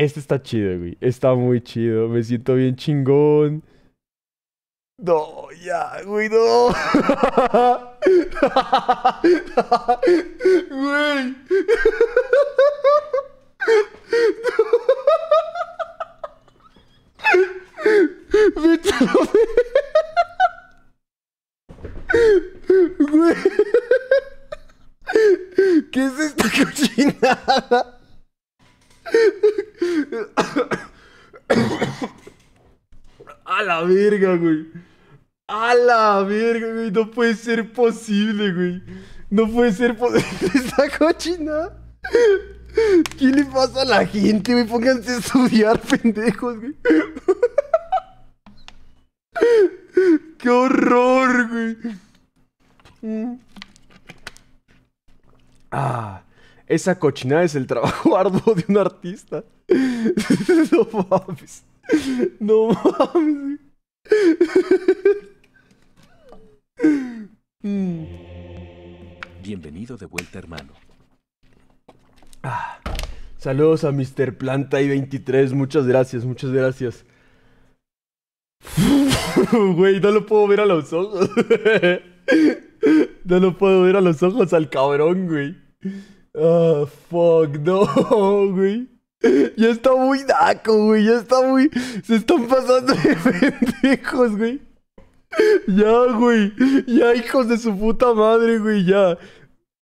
Este está chido, güey. Está muy chido. Me siento bien chingón. No, ya, güey, no. güey. Güey. ¿Qué es esta cochinada? A la verga, güey. A la verga, güey. No puede ser posible, güey. No puede ser posible esta cochina. ¿Qué le pasa a la gente, güey? Pónganse a estudiar, pendejos, güey. ¡Qué horror, güey! Mm. Ah. Esa cochinada es el trabajo arduo de un artista. no mames. No mames. Bienvenido de vuelta, hermano. Ah, saludos a Mr. Planta y 23. Muchas gracias, muchas gracias. Güey, no lo puedo ver a los ojos. no lo puedo ver a los ojos al cabrón, güey. Ah, fuck, no, güey. Ya está muy naco, güey. Ya está muy. Se están pasando de pendejos, güey. Ya, güey. Ya, hijos de su puta madre, güey. Ya.